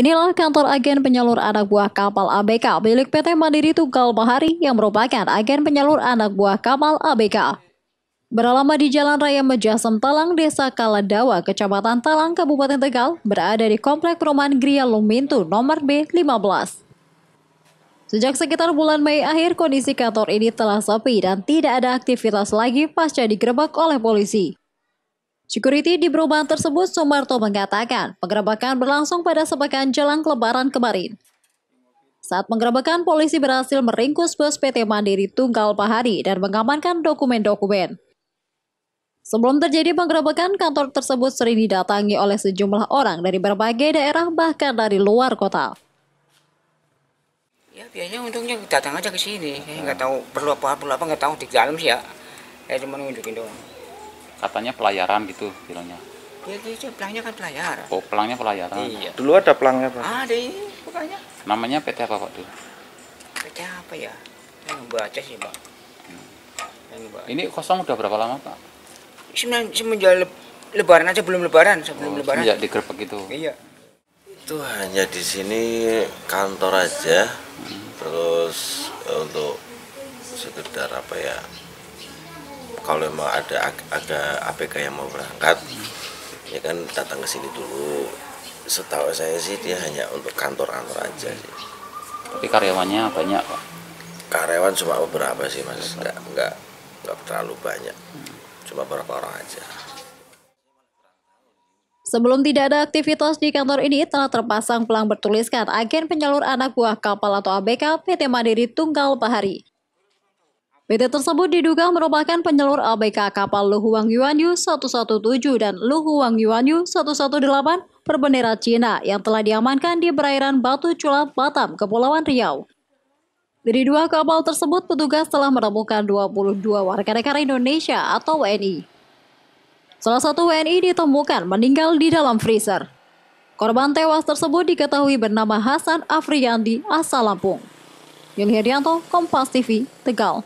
Inilah kantor agen penyalur anak buah kapal ABK milik PT Mandiri Tunggal Bahari yang merupakan agen penyalur anak buah kapal ABK. Berlama di Jalan Raya Mejasem Talang, Desa Kaladawa, Kecamatan Talang, Kabupaten Tegal, berada di Komplek Perumahan Gria Lumintu, nomor B15. Sejak sekitar bulan Mei akhir, kondisi kantor ini telah sepi dan tidak ada aktivitas lagi pasca digerebek oleh polisi. Security di perumahan tersebut Sumarto mengatakan penggerebekan berlangsung pada sepekan jelang lebaran kemarin. Saat penggerebekan, polisi berhasil meringkus bus PT Mandiri Tunggal Pahari dan mengamankan dokumen-dokumen. Sebelum terjadi penggerebekan, kantor tersebut sering didatangi oleh sejumlah orang dari berbagai daerah bahkan dari luar kota. Ya biasanya untungnya datang aja ke sini, nggak tahu perlu apa apa nggak tahu di dalam sih ya, saya cuma nunjukin doang katanya pelayaran gitu bilangnya ya itu pelangnya kan pelayaran oh pelangnya pelayaran iya dulu ada pelangnya pak ah, ada pokoknya. namanya PT apa pak dulu PT apa ya Yang baca sih pak hmm. ini kosong udah berapa lama pak semenjak lebaran aja belum lebaran sebelum oh, lebaran semenjak digerebek itu iya itu hanya di sini kantor aja hmm. terus eh, untuk sekedar apa ya kalau mau ada ada APK yang mau berangkat ya kan datang ke sini dulu setahu saya sih dia hanya untuk kantor-kantor aja sih tapi karyawannya banyak pak karyawan cuma beberapa sih mas nggak nggak nggak terlalu banyak cuma beberapa orang aja Sebelum tidak ada aktivitas di kantor ini, telah terpasang pelang bertuliskan Agen Penyalur Anak Buah Kapal atau ABK PT Mandiri Tunggal Bahari. PT tersebut diduga merupakan penyelur ABK kapal Luhuang Yuanyu 117 dan Luhuang Yuanyu 118 berbendera Cina yang telah diamankan di perairan Batu Cula, Batam, Kepulauan Riau. Dari dua kapal tersebut, petugas telah menemukan 22 warga negara Indonesia atau WNI. Salah satu WNI ditemukan meninggal di dalam freezer. Korban tewas tersebut diketahui bernama Hasan Afriyandi asal Lampung. Yuli Herianto, Kompas TV, Tegal.